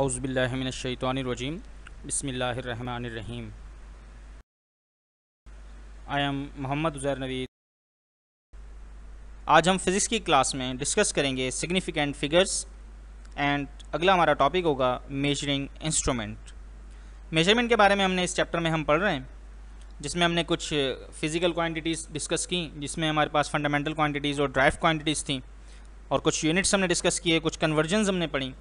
अउज़बिल्लिमिनशैतवानरजीम बसमीम I am Mohammad Uzair Naveed आज हम फिज़िक्स की क्लास में डिस्कस करेंगे सिग्निफिकेंट फिगर्स एंड अगला हमारा टॉपिक होगा मेजरिंग इंस्ट्रूमेंट मेजरमेंट के बारे में हमने इस चैप्टर में हम पढ़ रहे हैं जिसमें हमने कुछ फ़िज़िकल क्वांटिटीज़ डिस्कस की जिसमें हमारे पास फंडामेंटल क्वांटिटीज़ और ड्राइव क्वांटिटीज़ थी और कुछ यूनिट्स हमने डिस्कस किए कुछ कन्वर्जनस हमने पढ़ी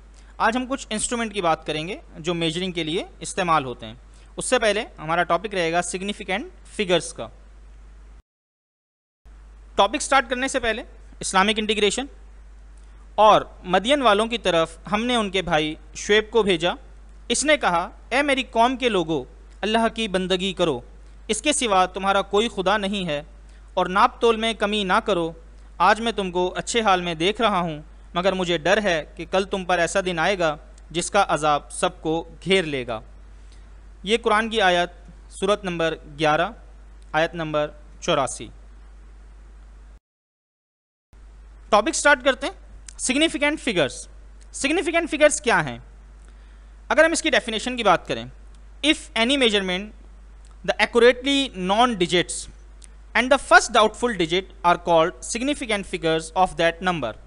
आज हम कुछ इंस्ट्रूमेंट की बात करेंगे जो मेजरिंग के लिए इस्तेमाल होते हैं उससे पहले हमारा टॉपिक रहेगा सिग्निफिकेंट फिगर्स का टॉपिक स्टार्ट करने से पहले इस्लामिक इंटीग्रेशन और मदियन वालों की तरफ हमने उनके भाई शुएब को भेजा इसने कहा ए मेरी कौम के लोगों अल्लाह की बंदगी करो इसके सिवा तुम्हारा कोई खुदा नहीं है और नाप तोल में कमी ना करो आज मैं तुमको अच्छे हाल में देख रहा हूँ मगर मुझे डर है कि कल तुम पर ऐसा दिन आएगा जिसका अजाब सबको घेर लेगा ये कुरान की आयत सूरत नंबर 11 आयत नंबर चौरासी टॉपिक स्टार्ट करते हैं सिग्निफिकेंट फिगर्स सिग्निफिकेंट फिगर्स क्या हैं अगर हम इसकी डेफिनेशन की बात करें if any measurement the exactly known digits and the first doubtful digit are called significant figures of that number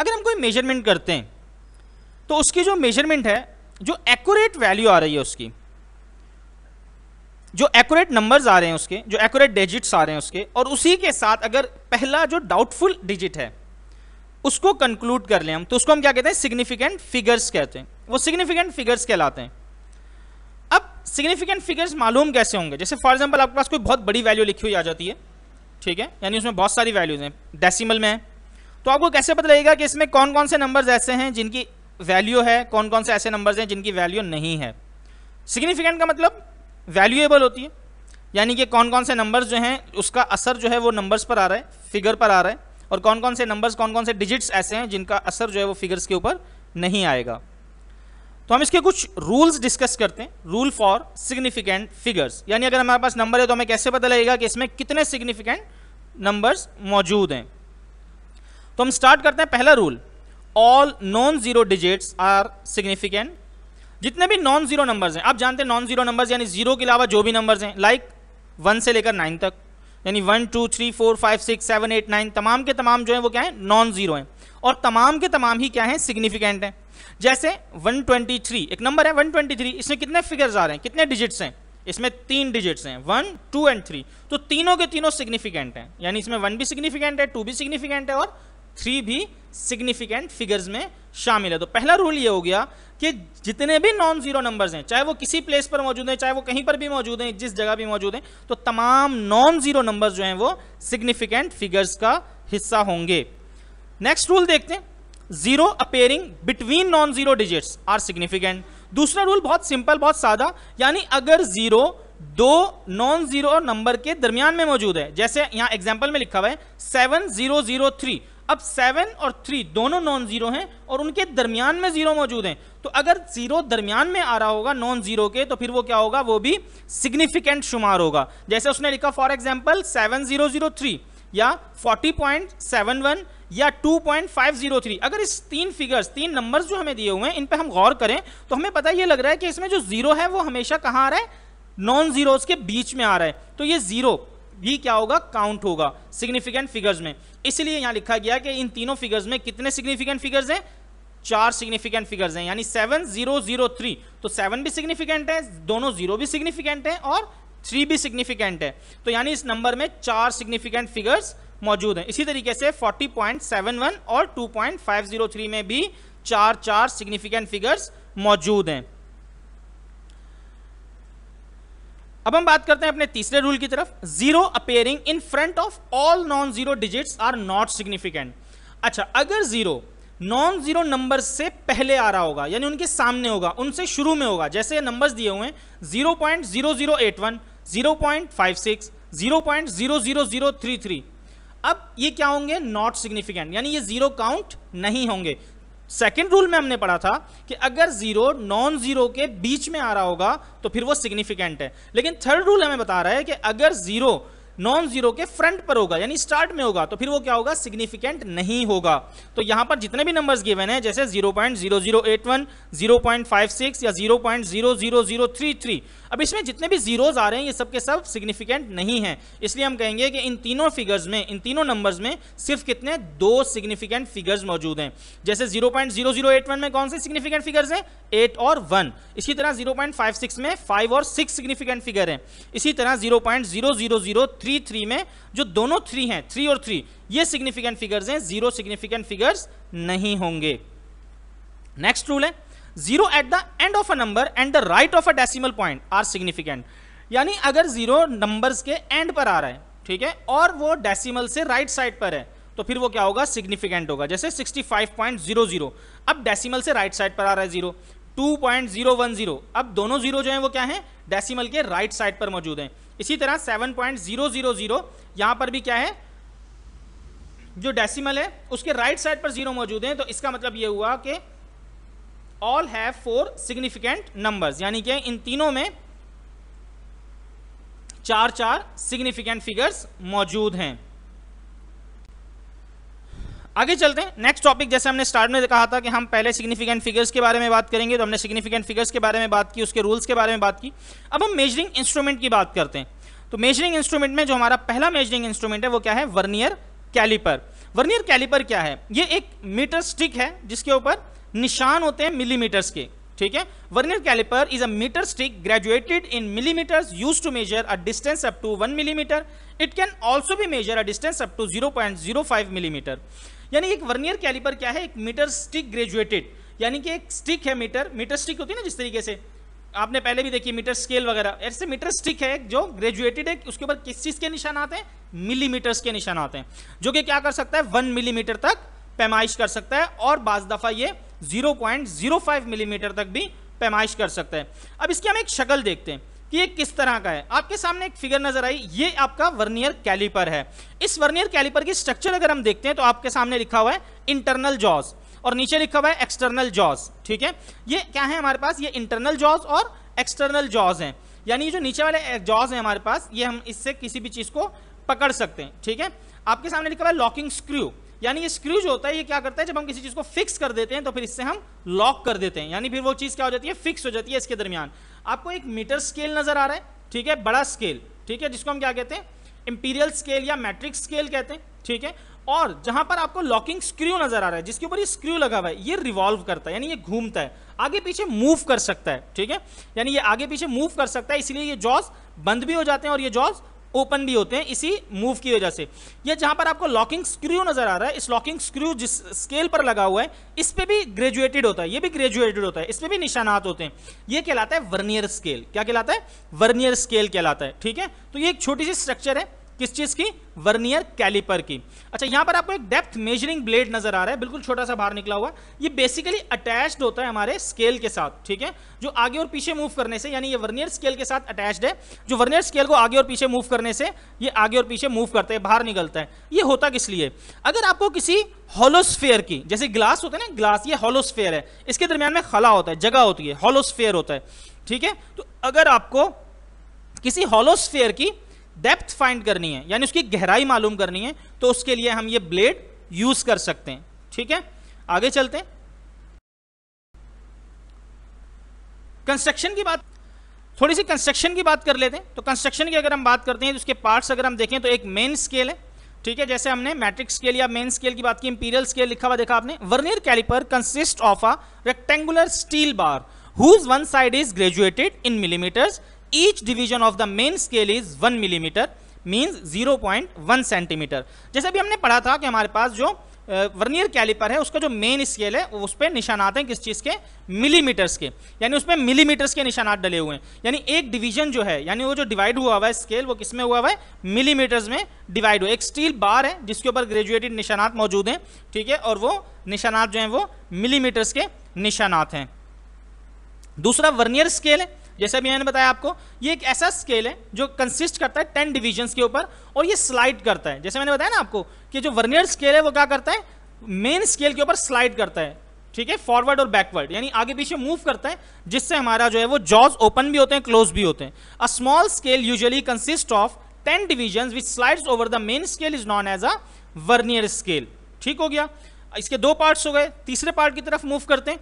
अगर हम कोई मेजरमेंट करते हैं तो उसकी जो मेजरमेंट है जो एक्यूरेट वैल्यू आ रही है उसकी जो एक्यूरेट नंबर्स आ रहे हैं उसके जो एक्यूरेट डिजिट्स आ रहे हैं उसके और उसी के साथ अगर पहला जो डाउटफुल डिजिट है उसको कंक्लूड कर लें हम तो उसको हम क्या कहते हैं सिग्निफिकेंट फिगर्स कहते हैं वो सिग्निफिकेंट फिगर्स कहलाते हैं अब सिग्निफिकेंट फिगर्स मालूम कैसे होंगे जैसे फॉर एग्जाम्पल आपके पास कोई बहुत बड़ी वैल्यू लिखी हुई आ जाती है ठीक है यानी उसमें बहुत सारी वैल्यूज हैं डेसिमल में है तो आपको कैसे पता लगेगा कि इसमें कौन कौन से नंबर्स ऐसे हैं जिनकी वैल्यू है कौन कौन से ऐसे नंबर्स हैं जिनकी वैल्यू नहीं है सिग्निफिकेंट का मतलब वैल्यूएबल होती है यानी कि कौन कौन से नंबर्स जो हैं उसका असर जो है वो नंबर्स पर आ रहा है फिगर पर आ रहा है और कौन कौन से नंबर्स कौन कौन से डिजिट्स ऐसे हैं जिनका असर जो है वो फिगर्स के ऊपर नहीं आएगा तो हम इसके कुछ रूल्स डिस्कस करते हैं रूल फॉर सिग्निफिकेंट फिगर्स यानी अगर हमारे पास नंबर है तो हमें कैसे पता लगेगा कि इसमें कितने सिग्निफिकेंट नंबर्स मौजूद हैं तो हम स्टार्ट करते हैं पहला rule all non zero digits are significant जितने भी नॉन जीरो नंबर्स हैं आप जानते हैं नॉन जीरो नंबर्स यानी जीरो के अलावा जो भी नंबर्स हैं लाइक वन से लेकर नाइन तक यानी one two three four five six seven eight nine तमाम के तमाम जो हैं वो क्या हैं नॉन जीरो हैं और तमाम के तमाम ही क्या हैं सिग्निफिकेंट हैं जैसे 123 एक नंबर है 123 इसमें कितने फिगर्स आ रहे हैं कितने डिजिट्स हैं इसमें तीन डिजिट्स हैं वन टू एंड थ्री तो तीनों के तीनों सिग्निफिकेंट हैं यानी इसमें वन भी सिग्निफिकेंट है टू भी सिग्निफिकेंट है और थ्री भी सिग्निफिकेंट फिगर्स में शामिल है तो पहला रूल ये हो गया कि जितने भी नॉन जीरो नंबर्स हैं चाहे वो किसी प्लेस पर मौजूद हैं चाहे वो कहीं पर भी मौजूद हैं जिस जगह भी मौजूद हैं तो तमाम नॉन जीरो नंबर्स जो हैं वो सिग्निफिकेंट फिगर्स का हिस्सा होंगे नेक्स्ट रूल देखते हैं zero appearing between non zero digits are significant दूसरा रूल बहुत सिंपल बहुत सादा यानी अगर जीरो दो नॉन जीरो नंबर के दरमियान में मौजूद है जैसे यहां एग्जाम्पल में लिखा हुआ है सेवन जीरो जीरो थ्री अब सेवन और थ्री दोनों नॉन जीरो हैं और उनके दरमियान में जीरो मौजूद हैं तो अगर जीरो दरमियान में आ रहा होगा नॉन जीरो के तो फिर वो क्या होगा वो भी सिग्निफिकेंट शुमार होगा जैसे उसने लिखा for example seven zero zero three या फोर्टी पॉइंट सेवन वन या थ्री अगर इस तीन फिगर्स तीन नंबर्स जो हमें दिए हुए हैं इन पर हम गौर करें तो हमें पता ये लग रहा है कि इसमें जो जीरो है वो हमेशा कहाँ आ रहा है नॉन जीरोस के बीच में आ रहा है तो ये जीरो भी क्या होगा काउंट होगा सिग्निफिकेंट फिगर्स में इसलिए यहां लिखा गया कि इन तीनों फिगर्स में कितने सिग्निफिकेंट फिगर्स हैं चार सिग्निफिकेंट फिगर्स हैं यानी सेवन जीरो जीरो थ्री तो सेवन भी सिग्निफिकेंट है दोनों जीरो भी सिग्निफिकेंट है और थ्री भी सिग्निफिकेंट है तो यानी इस नंबर में चार सिग्निफिकेंट फिगर्स मौजूद हैं इसी तरीके से 40.71 और 2.503 में भी चार चार सिग्निफिकेंट फिगर्स मौजूद हैं अब हम बात करते हैं अपने तीसरे रूल की तरफ zero appearing in front of all non zero digits are not significant अच्छा अगर जीरो नॉन जीरो नंबर से पहले आ रहा होगा यानी उनके सामने होगा उनसे शुरू में होगा जैसे नंबर्स दिए हुए हैं zero point zero zero eight one zero point five six zero point zero zero zero three three अब ये क्या होंगे नॉट सिग्निफिकेंट यानी ये जीरो काउंट नहीं होंगे सेकेंड रूल में हमने पढ़ा था कि अगर जीरो नॉन जीरो के बीच में आ रहा होगा तो फिर वो सिग्निफिकेंट है लेकिन थर्ड रूल हमें बता रहा है कि अगर जीरो नॉन जीरो के फ्रंट पर होगा यानी स्टार्ट में होगा तो फिर वो क्या होगा सिग्निफिकेंट नहीं होगा तो यहां पर जितने भी नंबर्स गिवन है जैसे 0.0081, 0.56 या 0.00033 अब इसमें जितने भी जीरोज आ रहे हैं ये सब के सब सिग्निफिकेंट नहीं है इसलिए हम कहेंगे कि इन तीनों फिगर्स में इन तीनों नंबर्स में सिर्फ कितने दो सिग्निफिकेंट फिगर्स मौजूद हैं जैसे जीरो में कौन से सिग्निफिकेंट फिगर्स हैं एट और वन इसी तरह जीरो में फाइव और सिक्स सिग्निफिकेंट फिगर है इसी तरह जीरो थ्री थ्री में जो दोनों थ्री हैं थ्री और थ्री ये सिग्निफिकेंट फिगर्स हैं जीरो सिग्निफिकेंट फिगर्स नहीं होंगे नेक्स्ट रूल है zero at the end of a number and the right of a decimal point are significant यानी अगर जीरो नंबर्स के एंड पर आ रहा है ठीक है और वो डेसिमल से राइट right साइड पर है तो फिर वो क्या होगा सिग्निफिकेंट होगा जैसे 65.00 अब डेसिमल से राइट right साइड पर आ रहा है जीरो 2.010 अब दोनों जीरो जो हैं वो क्या हैं डेसिमल के राइट right साइड पर मौजूद हैं इसी तरह seven point zero zero zero यहां पर भी क्या है जो डेसिमल है उसके राइट साइड पर जीरो मौजूद है तो इसका मतलब यह हुआ कि all have four significant numbers यानी कि इन तीनों में चार चार सिग्निफिकेंट फिगर्स मौजूद हैं आगे चलते हैं नेक्स्ट टॉपिक जैसे हमने स्टार्ट में कहा था कि हम पहले सिग्निफिकेंट फिगर्स के बारे में बात करेंगे तो हमने सिग्निफिकेंट फिगर्स के बारे में बात की उसके रूल्स के बारे में बात की अब हम मेजरिंग इंस्ट्रूमेंट की बात करते हैं तो मेजरिंग इंस्ट्रूमेंट में जो हमारा पहला मेजरिंग इंस्ट्रूमेंट है वो क्या है वर्नियर कैलिपर वर्नियर कैलिपर क्या है ये एक मीटर स्टिक है जिसके ऊपर निशान होते हैं मिलीमीटर्स के ठीक है vernier caliper is a metre stick graduated in millimetres use to measure a distance up to one millimetre it can also भी measure a distance up to zero point zero five millimetre यानी एक vernier caliper क्या है एक metre stick graduated यानी कि एक stick है मीटर मीटर स्टिक होती है ना जिस तरीके से आपने पहले भी देखी मीटर स्केल वगैरह ऐसे मीटर स्टिक है जो ग्रेजुएटेड है उसके ऊपर किस चीज़ के निशान आते हैं मिलीमीटर्स के निशान आते हैं जो कि क्या कर सकता है वन मिलीमीटर तक पैमाइश कर सकता है और बाज दफ़ा ये जीरो मिलीमीटर तक भी पैमाइश कर सकता है अब इसकी हम एक शक्ल देखते हैं कि ये किस तरह का है आपके सामने एक फिगर नजर आई ये आपका वर्नियर कैलिपर है इस वर्नियर कैलिपर की स्ट्रक्चर अगर हम देखते हैं तो आपके सामने लिखा हुआ है इंटरनल जॉज और नीचे लिखा हुआ है एक्सटर्नल जॉज ठीक है ये क्या है हमारे पास ये इंटरनल जॉज और एक्सटर्नल जॉज है यानी जो नीचे वाले जॉज है हमारे पास ये हम इससे किसी भी चीज़ को पकड़ सकते हैं ठीक है आपके सामने लिखा हुआ है लॉकिंग स्क्रू यानी ये स्क्रू जो होता है ये क्या करता है जब हम किसी चीज़ को फिक्स कर देते हैं तो फिर इससे हम लॉक कर देते हैं यानी फिर वो चीज़ क्या हो जाती है फिक्स हो जाती है इसके दरमियान आपको एक मीटर स्केल नजर आ रहा है ठीक है बड़ा स्केल ठीक है जिसको हम क्या कहते हैं इंपीरियल स्केल या मैट्रिक स्केल कहते हैं ठीक है और जहां पर आपको लॉकिंग स्क्रू नजर आ रहा है जिसके ऊपर ये स्क्रू लगा हुआ है ये रिवॉल्व करता है यानी ये घूमता है आगे पीछे मूव कर सकता है ठीक है यानी ये आगे पीछे मूव कर सकता है इसलिए ये जॉज बंद भी हो जाते हैं और ये जॉज ओपन भी होते हैं इसी मूव की वजह से यह जहां पर आपको लॉकिंग स्क्रू नजर आ रहा है इस लॉकिंग स्क्रू जिस स्केल पर लगा हुआ है इस पर भी ग्रेजुएटेड होता है ये भी ग्रेजुएटेड होता है इस पर भी निशानात होते हैं ये कहलाता है वर्नियर स्केल क्या कहलाता है वर्नियर स्केल कहलाता है ठीक है तो ये एक छोटी सी स्ट्रक्चर है किस चीज़ की वर्नियर कैलिपर की अच्छा यहां पर आपको एक डेप्थ मेजरिंग ब्लेड नजर आ रहा है बिल्कुल छोटा सा बाहर निकला हुआ ये बेसिकली अटैच्ड होता है हमारे स्केल के साथ ठीक है जो आगे और पीछे मूव करने से यानी ये वर्नियर स्केल के साथ अटैच्ड है जो वर्नियर स्केल को आगे और पीछे मूव करने से ये आगे और पीछे मूव करते हैं बाहर निकलता है ये होता किस लिए अगर आपको किसी होलोस्फेयर की जैसे ग्लास होता है ना ग्लास ये हॉलोस्फेयर है इसके दरमियान में खला होता है जगह होती है हॉलोस्फेयर होता है ठीक है तो अगर आपको किसी होलोस्फेयर की डेप्थ फाइंड करनी है यानी उसकी गहराई मालूम करनी है तो उसके लिए हम ये ब्लेड यूज कर सकते हैं ठीक है आगे चलते हैं कंस्ट्रक्शन की बात थोड़ी सी कंस्ट्रक्शन की बात कर लेते हैं तो कंस्ट्रक्शन की अगर हम बात करते हैं तो उसके पार्ट्स अगर हम देखें तो एक मेन स्केल है ठीक है जैसे हमने मैट्रिक स्केल या मेन स्केल की बात की इंपीरियल स्केल लिखा हुआ देखा आपने vernier caliper consist of a rectangular steel bar whose one side is graduated in millimetres each division of the main scale is one millimetre means zero point one centimetre जैसे अभी हमने पढ़ा था कि हमारे पास जो वर्नियर कैलिपर है उसका जो मेन स्केल है उस पर निशानात हैं किस चीज़ के मिलीमीटर्स के यानी उसमें मिलीमीटर्स के निशानात डले हुए हैं यानी एक डिवीजन जो है यानी वो जो डिवाइड हुआ हुआ है स्केल वो किस में हुआ हुआ है मिलीमीटर्स में डिवाइड हुआ एक स्टील बार है जिसके ऊपर ग्रेजुएटेड निशानात मौजूद हैं ठीक है और वो निशानात जो हैं वो मिलीमीटर्स के निशानात हैं दूसरा वर्नियर स्केल है जैसे अभी मैंने बताया आपको ये एक ऐसा स्केल है जो कंसिस्ट करता है टेन डिविजन्स के ऊपर और ये स्लाइड करता है जैसे मैंने बताया ना आपको कि जो वर्नियर स्केल है वो क्या करता है मेन स्केल के ऊपर स्लाइड करता है ठीक है फॉरवर्ड और बैकवर्ड यानी आगे पीछे मूव करता है जिससे हमारा जो है वो जॉज ओपन भी होते हैं क्लोज भी होते हैं a small scale usually consist of ten division which slide over the main scale is known as a vernier scale ठीक हो गया इसके दो पार्ट्स हो गए तीसरे पार्ट की तरफ मूव करते हैं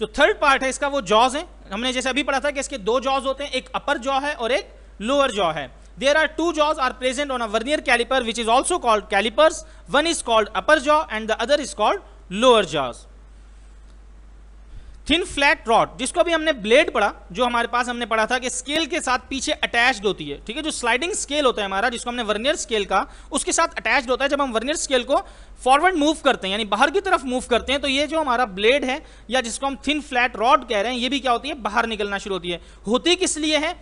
जो थर्ड पार्ट है इसका वो जॉज है हमने जैसे अभी पढ़ा था कि इसके दो जॉज होते हैं एक अपर जॉ है और एक लोअर जॉ है there are two jaws are present on a vernier caliper which is also called calipers one is called upper jaw and the other is called lower jaws thin flat rod जिसको अभी हमने blade पढ़ा जो हमारे पास हमने पढ़ा था कि स्केल के साथ पीछे अटैच्ड होती है ठीक है जो स्लाइडिंग स्केल होता है हमारा जिसको हमने वर्नियर स्केल का उसके साथ अटैच्ड होता है जब हम वर्नियर स्केल को फॉरवर्ड मूव करते हैं यानी बाहर की तरफ मूव करते हैं तो ये जो हमारा ब्लेड है या जिसको हम थिन फ्लैट रॉड कह रहे हैं ये भी क्या होती है बाहर निकलना शुरू होती है होती किस लिए है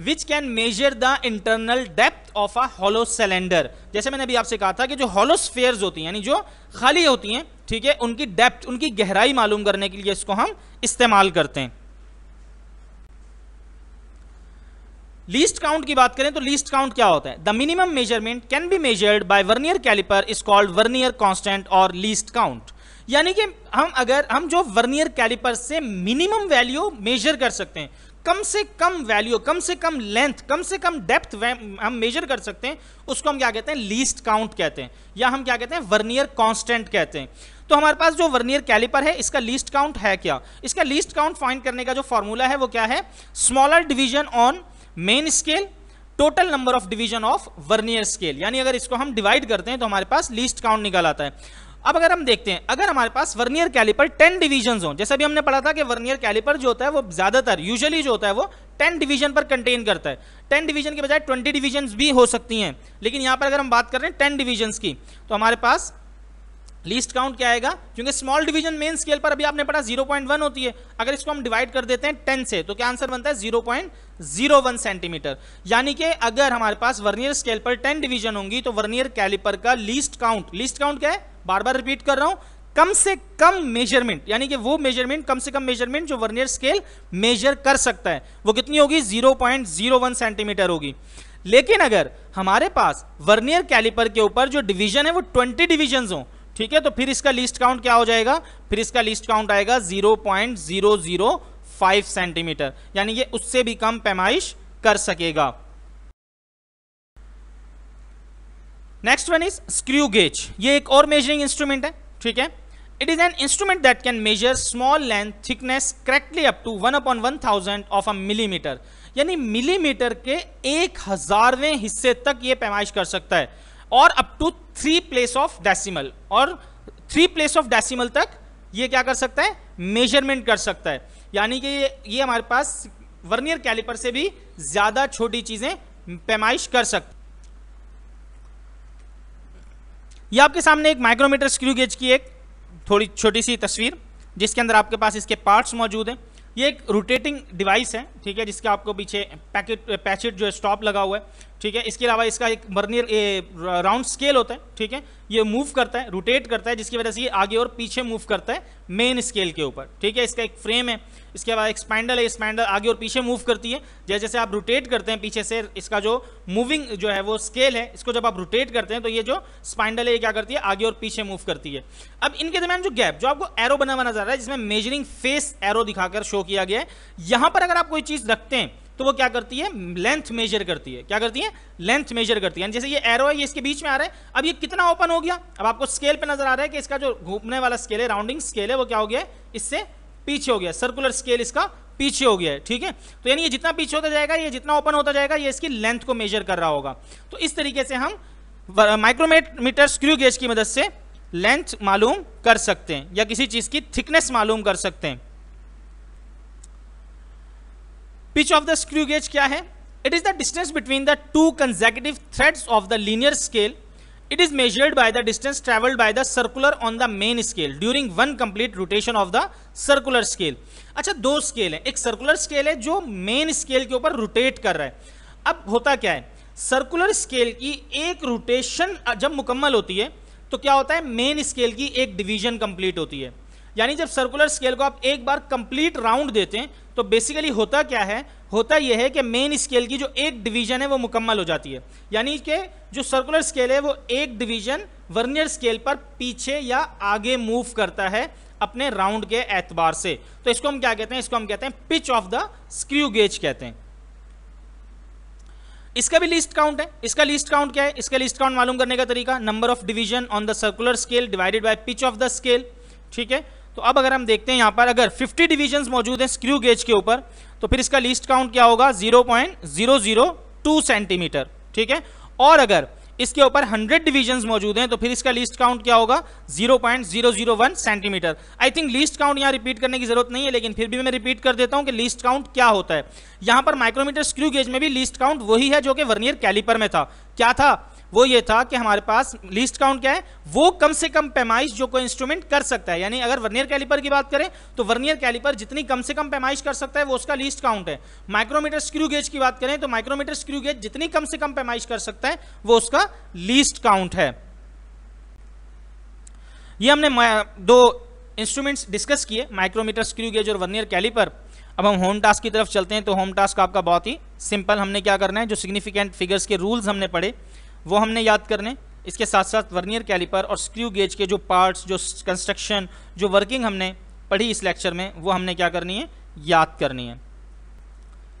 which can measure the internal depth of a hollow cylinder जैसे मैंने अभी आपसे कहा था कि जो हॉलो होती हैं यानी जो खाली होती हैं ठीक है उनकी डेप्थ उनकी गहराई मालूम करने के लिए इसको हम इस्तेमाल करते हैं लीस्ट काउंट की बात करें तो लीस्ट काउंट क्या होता है the minimum measurement can be measured by vernier caliper is called vernier constant और लीस्ट काउंट यानी कि हम अगर हम जो वर्नियर कैलिपर से मिनिमम वैल्यू मेजर कर सकते हैं कम से कम वैल्यू कम से कम लेंथ कम से कम डेप्थ हम मेजर कर सकते हैं उसको हम क्या कहते हैं लीस्ट काउंट कहते हैं या हम क्या कहते हैं वर्नियर कांस्टेंट कहते हैं तो हमारे पास जो वर्नियर कैलिपर है इसका लीस्ट काउंट है क्या इसका लीस्ट काउंट फाइंड करने का जो फॉर्मूला है वो क्या है smaller division on main scale total number of division of vernier scale यानी अगर इसको हम डिवाइड करते हैं तो हमारे पास लीस्ट काउंट निकल आता है अब अगर हम देखते हैं अगर हमारे पास वर्नियर कैलिपर टेन डिवीजन हो जैसे अभी हमने पढ़ा था कि वर्नियर कैलिपर जो होता है वो ज्यादातर यूजली जो होता है वो टेन डिवीजन पर कंटेन करता है टेन डिवीजन के बजाय ट्वेंटी डिवीजन भी हो सकती हैं लेकिन यहाँ पर अगर हम बात करें टेन डिवीजन की तो हमारे पास लीस्ट काउंट क्या आएगा क्योंकि स्मॉल डिवीजन मेन स्केल पर अभी आपने पढ़ा जीरो पॉइंट वन होती है अगर इसको हम डिवाइड कर देते हैं टेन से तो क्या आंसर बनता है zero zero point one centimetre यानी कि अगर हमारे पास वर्नियर स्केल पर टेन डिवीजन होंगी तो वर्नियर कैलिपर का लीस्ट काउंट लीस्ट काउंट क्या है बार बार रिपीट कर रहा हूं कम से कम मेजरमेंट यानी कि वो मेजरमेंट कम से कम मेजरमेंट जो वर्नियर स्केल मेजर कर सकता है वो कितनी होगी zero zero point one centimetre होगी लेकिन अगर हमारे पास वर्नियर कैलिपर के ऊपर जो डिवीजन है वो ट्वेंटी डिवीजन हो ठीक है तो फिर इसका लिस्ट काउंट क्या हो जाएगा फिर इसका लिस्ट काउंट आएगा zero point zero zero five centimetre यानी ये उससे भी कम पैमाइश कर सकेगा next one is screw gauge ये एक और मेजरिंग इंस्ट्रूमेंट है ठीक है it is an instrument that can measure small length thickness correctly up to one upon one thousand of a millimetre यानी मिलीमीटर के एक हजारवें हिस्से तक ये पैमाइश कर सकता है और up to three place of decimal और थ्री प्लेस ऑफ डेसिमल तक ये क्या कर सकता है मेजरमेंट कर सकता है यानी कि ये हमारे पास वर्नियर कैलिपर से भी ज़्यादा छोटी चीज़ें पैमाइश कर सकते ये आपके सामने एक माइक्रोमीटर स्क्रू गेज की एक थोड़ी छोटी सी तस्वीर जिसके अंदर आपके पास इसके पार्ट्स मौजूद हैं ये एक रोटेटिंग डिवाइस है ठीक है जिसके आपको पीछे पैकेट पैचेट जो है स्टॉप लगा हुआ है ठीक है इसके अलावा इसका एक बर्नियर राउंड स्केल होता है ठीक है ये मूव करता है रोटेट करता है जिसकी वजह से ये आगे और पीछे मूव करता है मेन स्केल के ऊपर ठीक है इसका एक फ्रेम है इसके अलावा एक स्पैंडल है स्पैंडल आगे और पीछे मूव करती है जैसे जैसे आप रोटेट करते हैं पीछे से इसका जो मूविंग जो है वो स्केल है इसको जब आप रोटेट करते हैं तो ये जो स्पैंडल है ये क्या करती है आगे और पीछे मूव करती है अब इनके दरमियान जो गैप जो आपको एरो बना हुआ नजर आ रहा है जिसमें मेजरिंग फेस एरो दिखाकर शो किया गया है यहां पर अगर आप कोई चीज रखते हैं तो वो क्या करती है लेंथ मेजर करती है क्या करती है लेंथ मेजर करती है जैसे ये एरो है ये इसके बीच में आ रहा है अब ये कितना ओपन हो गया अब आपको स्केल पे नजर आ रहा है कि इसका जो घूमने वाला स्केल है राउंडिंग स्केल है वो क्या हो गया इससे पीछे हो गया सर्कुलर स्केल इसका पीछे हो गया है ठीक है तो यानी ये जितना पीछे होता जाएगा ये जितना ओपन होता जाएगा ये इसकी लेंथ को मेजर कर रहा होगा तो इस तरीके से हम माइक्रोमीटर स्क्रू गेज की मदद से लेंथ मालूम कर सकते हैं या किसी चीज़ की थिकनेस मालूम कर सकते हैं pitch of the screw gauge क्या है it is the distance between the two consecutive threads of the linear scale it is measured by the distance travelled by the circular on the main scale during one complete rotation of the circular scale अच्छा दो scale है एक circular scale है जो main scale के ऊपर rotate कर रहा है अब होता क्या है सर्कुलर स्केल की एक रोटेशन जब मुकम्मल होती है तो क्या होता है मेन स्केल की एक डिवीजन कंप्लीट होती है यानी जब सर्कुलर स्केल को आप एक बार कंप्लीट राउंड देते हैं तो बेसिकली होता क्या है होता यह है कि मेन स्केल की जो एक डिवीजन है वो मुकम्मल हो जाती है यानी कि जो सर्कुलर स्केल है वो एक डिवीजन वर्नियर स्केल पर पीछे या आगे मूव करता है अपने राउंड के एतबार से तो इसको हम क्या कहते हैं इसको हम कहते हैं pitch of the screw gauge कहते हैं इसका भी लिस्ट काउंट है इसका लिस्ट काउंट क्या है इसका लिस्ट काउंट मालूम करने का तरीका number of division on the circular scale divided by pitch of the scale ठीक है तो अब अगर हम देखते हैं यहाँ पर अगर 50 डिवीजन्स मौजूद हैं स्क्रू गेज के ऊपर तो फिर इसका लीस्ट काउंट क्या होगा 0.002 सेंटीमीटर ठीक है और अगर इसके ऊपर 100 डिवीजन्स मौजूद हैं तो फिर इसका लीस्ट काउंट क्या होगा 0.001 centimetre I think least count यहाँ रिपीट करने की जरूरत नहीं है लेकिन फिर भी मैं रिपीट कर देता हूँ कि लीस्ट काउंट क्या होता है यहाँ पर माइक्रोमीटर स्क्रू गेज में भी लीस्ट काउंट वही है जो कि वर्नियर कैलिपर में था क्या था वो ये था कि हमारे पास लीस्ट काउंट क्या है वो कम से कम पैमाइश जो कोई इंस्ट्रूमेंट कर सकता है यानी अगर वर्नियर कैलिपर की बात करें तो वर्नियर कैलिपर जितनी कम से कम पैमाइश कर सकता है वो उसका लीस्ट काउंट है माइक्रोमीटर स्क्रू गेज की बात करें तो माइक्रोमीटर स्क्रू गेज जितनी कम से कम पैमाइश कर सकता है वो उसका लीस्ट काउंट है ये हमने दो इंस्ट्रूमेंट्स डिस्कस किए माइक्रोमीटर स्क्रू गेज और वर्नियर कैलिपर अब हम होम टास्क की तरफ चलते हैं तो होम टास्क आपका बहुत ही सिंपल हमने क्या करना है जो सिग्निफिकेंट फिगर्स के रूल्स हमने पढ़े वो हमने याद करने इसके साथ साथ वर्नियर कैलिपर और स्क्रू गेज के जो पार्ट्स जो कंस्ट्रक्शन जो वर्किंग हमने पढ़ी इस लेक्चर में वो हमने क्या करनी है याद करनी है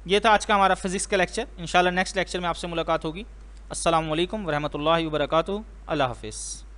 ये था आज का हमारा फिज़िक्स का लेक्चर इंशाल्लाह नेक्स्ट लेक्चर में आपसे मुलाकात होगी असल वरहमल वर्क अल्लाह हाफिज़